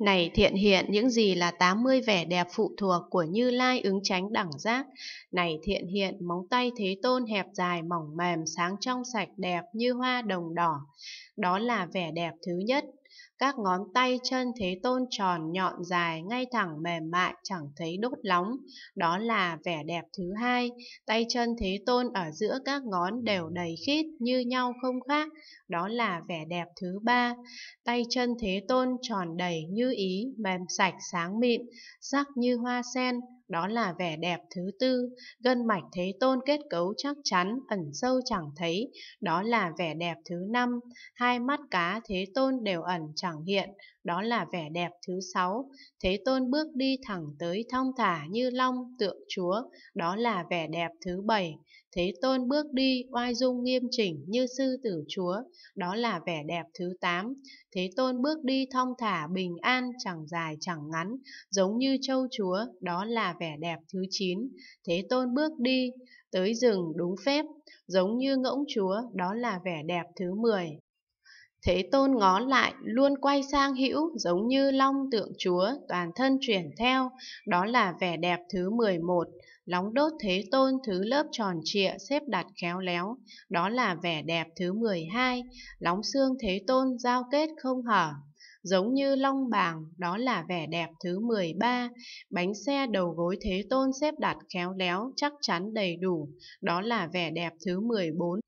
Này thiện hiện những gì là 80 vẻ đẹp phụ thuộc của Như Lai ứng tránh đẳng giác. Này thiện hiện móng tay thế tôn hẹp dài mỏng mềm sáng trong sạch đẹp như hoa đồng đỏ. Đó là vẻ đẹp thứ nhất các ngón tay chân Thế Tôn tròn nhọn dài, ngay thẳng mềm mại, chẳng thấy đốt nóng. Đó là vẻ đẹp thứ hai. Tay chân Thế Tôn ở giữa các ngón đều đầy khít, như nhau không khác. Đó là vẻ đẹp thứ ba. Tay chân Thế Tôn tròn đầy như ý, mềm sạch sáng mịn, sắc như hoa sen, đó là vẻ đẹp thứ tư, gân mạch thế tôn kết cấu chắc chắn, ẩn sâu chẳng thấy, đó là vẻ đẹp thứ năm, hai mắt cá thế tôn đều ẩn chẳng hiện, đó là vẻ đẹp thứ sáu, thế tôn bước đi thẳng tới thong thả như long tượng chúa, đó là vẻ đẹp thứ bảy, Thế tôn bước đi, oai dung nghiêm chỉnh như sư tử chúa, đó là vẻ đẹp thứ tám. Thế tôn bước đi thong thả, bình an, chẳng dài chẳng ngắn, giống như châu chúa, đó là vẻ đẹp thứ chín. Thế tôn bước đi, tới rừng đúng phép, giống như ngỗng chúa, đó là vẻ đẹp thứ mười. Thế tôn ngó lại, luôn quay sang hữu giống như long tượng chúa, toàn thân chuyển theo, đó là vẻ đẹp thứ 11, lóng đốt thế tôn thứ lớp tròn trịa xếp đặt khéo léo, đó là vẻ đẹp thứ 12, lóng xương thế tôn giao kết không hở. Giống như long bàng, đó là vẻ đẹp thứ 13, bánh xe đầu gối thế tôn xếp đặt khéo léo, chắc chắn đầy đủ, đó là vẻ đẹp thứ 14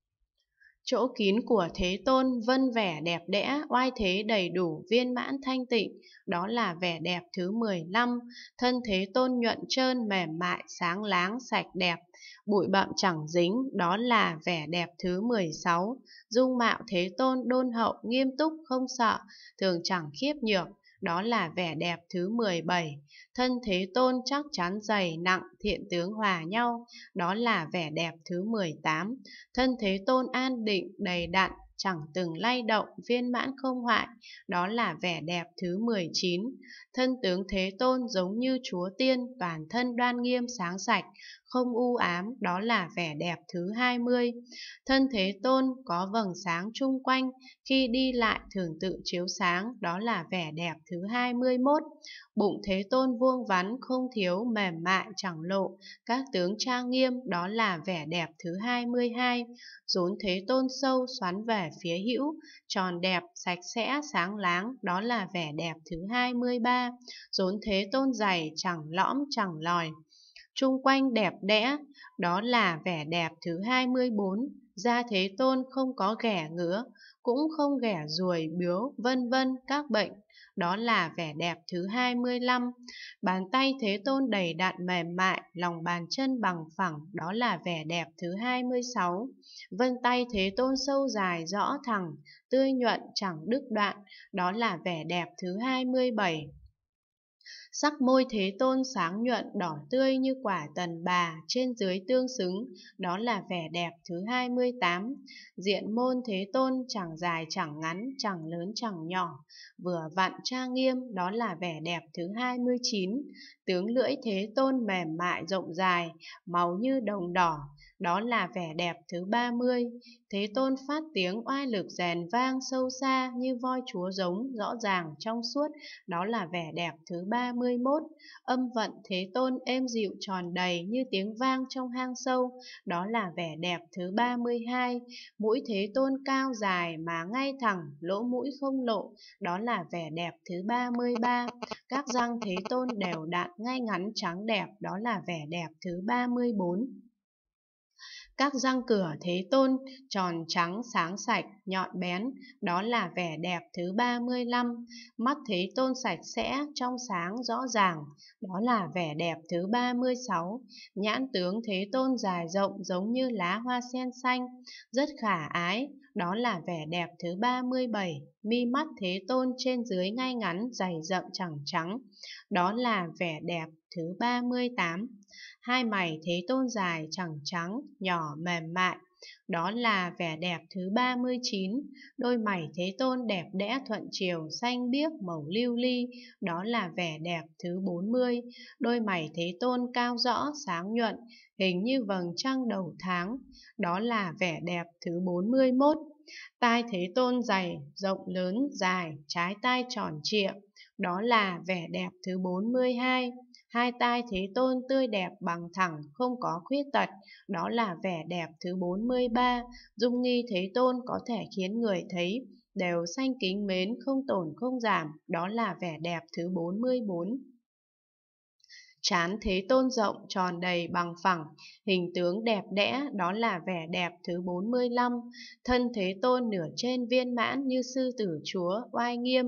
chỗ kín của Thế Tôn vân vẻ đẹp đẽ, oai thế đầy đủ viên mãn thanh tịnh, đó là vẻ đẹp thứ 15, thân Thế Tôn nhuận trơn mềm mại sáng láng sạch đẹp, bụi bặm chẳng dính, đó là vẻ đẹp thứ 16, dung mạo Thế Tôn đôn hậu nghiêm túc không sợ, thường chẳng khiếp nhược, đó là vẻ đẹp thứ 17, thân thế tôn chắc chắn dày nặng thiện tướng hòa nhau, đó là vẻ đẹp thứ 18, thân thế tôn an định đầy đặn chẳng từng lay động viên mãn không hoại, đó là vẻ đẹp thứ 19. Thân tướng Thế Tôn giống như Chúa Tiên, toàn thân đoan nghiêm sáng sạch, không u ám, đó là vẻ đẹp thứ 20. Thân thế tôn có vầng sáng chung quanh, khi đi lại thường tự chiếu sáng, đó là vẻ đẹp thứ 21. Bụng thế tôn vuông vắn, không thiếu, mềm mại, chẳng lộ, các tướng trang nghiêm, đó là vẻ đẹp thứ 22. Rốn thế tôn sâu, xoắn về phía hữu, tròn đẹp, sạch sẽ, sáng láng, đó là vẻ đẹp thứ 23. Rốn thế tôn dày, chẳng lõm, chẳng lòi, chung quanh đẹp đẽ, đó là vẻ đẹp thứ 24, gia thế tôn không có ghẻ ngứa, cũng không ghẻ ruồi biếu, vân vân các bệnh, đó là vẻ đẹp thứ 25, bàn tay thế tôn đầy đặn mềm mại, lòng bàn chân bằng phẳng, đó là vẻ đẹp thứ 26, vân tay thế tôn sâu dài rõ thẳng, tươi nhuận chẳng đứt đoạn, đó là vẻ đẹp thứ 27. Sắc môi thế tôn sáng nhuận đỏ tươi như quả tần bà, trên dưới tương xứng, đó là vẻ đẹp thứ 28. Diện môn thế tôn chẳng dài chẳng ngắn, chẳng lớn chẳng nhỏ, vừa vặn trang nghiêm, đó là vẻ đẹp thứ 29 tướng lưỡi thế tôn mềm mại rộng dài, máu như đồng đỏ, đó là vẻ đẹp thứ ba mươi Thế tôn phát tiếng oai lực rèn vang sâu xa như voi chúa giống rõ ràng trong suốt, đó là vẻ đẹp thứ ba mươi 31. Âm vận thế tôn êm dịu tròn đầy như tiếng vang trong hang sâu, đó là vẻ đẹp thứ ba mươi hai Mũi thế tôn cao dài mà ngay thẳng, lỗ mũi không lộ, đó là vẻ đẹp thứ ba mươi ba Các răng thế tôn đều đặn, ngay ngắn trắng đẹp đó là vẻ đẹp thứ 34. Các răng cửa thế tôn, tròn trắng sáng sạch, nhọn bén, đó là vẻ đẹp thứ 35. Mắt thế tôn sạch sẽ, trong sáng rõ ràng, đó là vẻ đẹp thứ 36. Nhãn tướng thế tôn dài rộng giống như lá hoa sen xanh, rất khả ái, đó là vẻ đẹp thứ 37, mi mắt Thế Tôn trên dưới ngay ngắn, dày rậm chẳng trắng, đó là vẻ đẹp thứ 38. Hai mày Thế Tôn dài chẳng trắng, nhỏ mềm mại, đó là vẻ đẹp thứ 39, đôi mày Thế Tôn đẹp đẽ thuận chiều xanh biếc màu lưu ly, đó là vẻ đẹp thứ 40, đôi mày Thế Tôn cao rõ sáng nhuận, hình như vầng trăng đầu tháng, đó là vẻ đẹp thứ 41. Tai Thế Tôn dày, rộng lớn, dài, trái tai tròn trịa, đó là vẻ đẹp thứ 42. Hai tai Thế Tôn tươi đẹp bằng thẳng, không có khuyết tật, đó là vẻ đẹp thứ 43. Dung nghi Thế Tôn có thể khiến người thấy đều xanh kính mến, không tổn không giảm, đó là vẻ đẹp thứ 44. Chán Thế Tôn rộng tròn đầy bằng phẳng, hình tướng đẹp đẽ, đó là vẻ đẹp thứ 45. Thân Thế Tôn nửa trên viên mãn như sư tử chúa, oai nghiêm,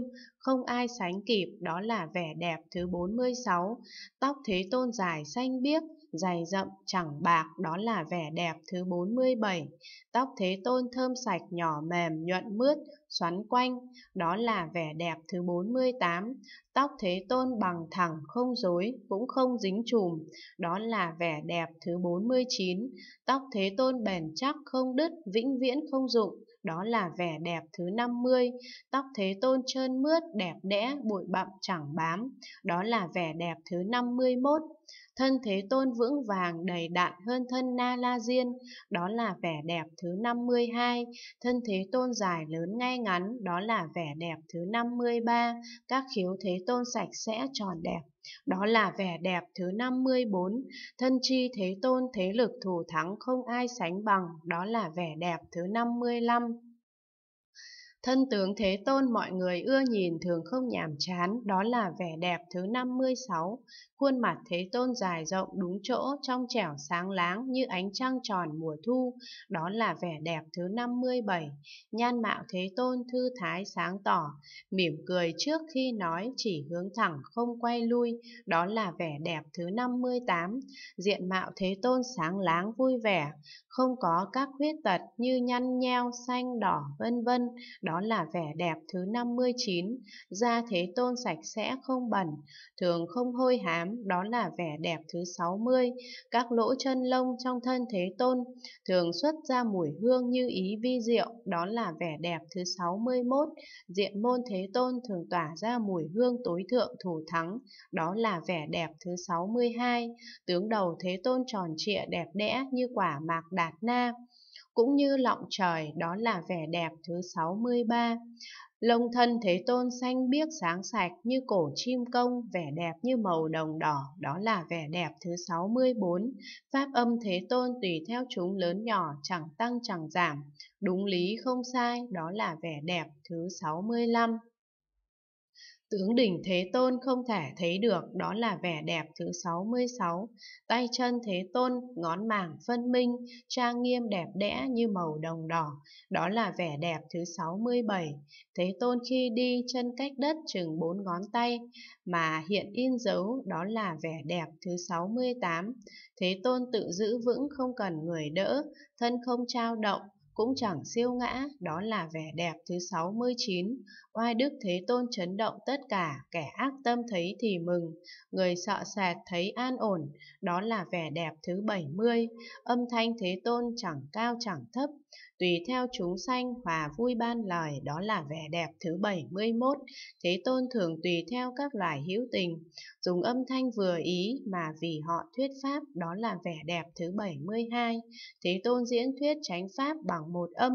không ai sánh kịp đó là vẻ đẹp thứ 46, tóc Thế Tôn dài xanh biếc, dày rậm chẳng bạc đó là vẻ đẹp thứ 47, tóc Thế Tôn thơm sạch nhỏ mềm nhuận mướt, xoắn quanh đó là vẻ đẹp thứ 48, tóc Thế Tôn bằng thẳng không rối cũng không dính chùm, đó là vẻ đẹp thứ 49, tóc Thế Tôn bền chắc không đứt, vĩnh viễn không rụng đó là vẻ đẹp thứ 50, tóc Thế Tôn trơn mướt, đẹp đẽ, bụi bặm chẳng bám, đó là vẻ đẹp thứ 51. Thân Thế Tôn vững vàng đầy đặn hơn thân Na La Diên, đó là vẻ đẹp thứ 52. Thân Thế Tôn dài lớn ngay ngắn, đó là vẻ đẹp thứ 53. Các khiếu Thế Tôn sạch sẽ tròn đẹp đó là vẻ đẹp thứ 54, thân chi thế tôn thế lực thù thắng không ai sánh bằng, đó là vẻ đẹp thứ 55. Thân tướng Thế Tôn mọi người ưa nhìn thường không nhàm chán, đó là vẻ đẹp thứ 56. Khuôn mặt Thế Tôn dài rộng đúng chỗ, trong trẻo sáng láng như ánh trăng tròn mùa thu, đó là vẻ đẹp thứ 57. Nhan mạo Thế Tôn thư thái sáng tỏ, mỉm cười trước khi nói chỉ hướng thẳng không quay lui, đó là vẻ đẹp thứ 58. Diện mạo Thế Tôn sáng láng vui vẻ, không có các khuyết tật như nhăn nheo, xanh, đỏ, vân vân đó là vẻ đẹp thứ 59, da thế tôn sạch sẽ không bẩn, thường không hôi hám, đó là vẻ đẹp thứ 60, các lỗ chân lông trong thân thế tôn thường xuất ra mùi hương như ý vi diệu, đó là vẻ đẹp thứ 61, diện môn thế tôn thường tỏa ra mùi hương tối thượng thủ thắng, đó là vẻ đẹp thứ 62, tướng đầu thế tôn tròn trịa đẹp đẽ như quả mạc đạt na, cũng như lọng trời đó là vẻ đẹp thứ 63. Lông thân Thế Tôn xanh biếc sáng sạch như cổ chim công, vẻ đẹp như màu đồng đỏ, đó là vẻ đẹp thứ 64. Pháp âm Thế Tôn tùy theo chúng lớn nhỏ, chẳng tăng chẳng giảm, đúng lý không sai, đó là vẻ đẹp thứ 65. Tướng đỉnh Thế Tôn không thể thấy được đó là vẻ đẹp thứ 66, tay chân Thế Tôn, ngón mảng phân minh, trang nghiêm đẹp đẽ như màu đồng đỏ, đó là vẻ đẹp thứ 67. Thế Tôn khi đi chân cách đất chừng bốn ngón tay, mà hiện in dấu đó là vẻ đẹp thứ 68. Thế Tôn tự giữ vững không cần người đỡ, thân không trao động, cũng chẳng siêu ngã, đó là vẻ đẹp thứ 69. Oai đức Thế Tôn chấn động tất cả, kẻ ác tâm thấy thì mừng, người sợ sệt thấy an ổn, đó là vẻ đẹp thứ 70. Âm thanh Thế Tôn chẳng cao chẳng thấp, tùy theo chúng sanh hòa vui ban lời đó là vẻ đẹp thứ 71. Thế Tôn thường tùy theo các loài hữu tình, dùng âm thanh vừa ý mà vì họ thuyết pháp đó là vẻ đẹp thứ 72. Thế Tôn diễn thuyết chánh pháp bằng một âm,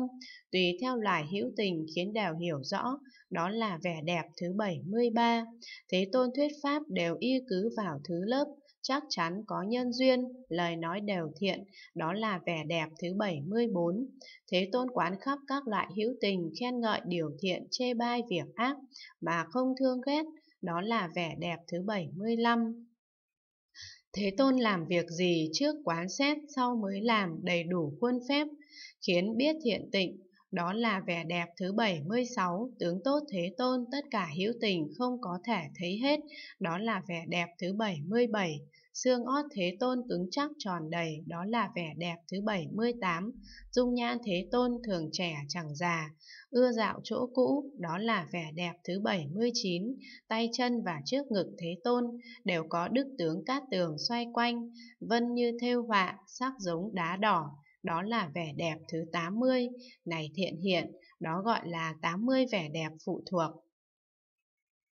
tùy theo loài hữu tình khiến đều hiểu rõ, đó là vẻ đẹp thứ 73. Thế Tôn thuyết pháp đều y cứ vào thứ lớp chắc chắn có nhân duyên, lời nói đều thiện, đó là vẻ đẹp thứ 74. Thế tôn quán khắp các loại hữu tình, khen ngợi điều thiện, chê bai việc ác, mà không thương ghét, đó là vẻ đẹp thứ 75. Thế tôn làm việc gì trước quán xét sau mới làm đầy đủ khuôn phép, khiến biết thiện tịnh, đó là vẻ đẹp thứ 76, tướng tốt thế tôn tất cả hữu tình không có thể thấy hết, đó là vẻ đẹp thứ 77, xương ót Thế Tôn cứng chắc tròn đầy, đó là vẻ đẹp thứ 78. Dung nhan Thế Tôn thường trẻ chẳng già, ưa dạo chỗ cũ, đó là vẻ đẹp thứ 79. Tay chân và trước ngực Thế Tôn đều có đức tướng cát tường xoay quanh, vân như thêu họa, sắc giống đá đỏ, đó là vẻ đẹp thứ 80. Này thiện hiện, đó gọi là 80 vẻ đẹp phụ thuộc.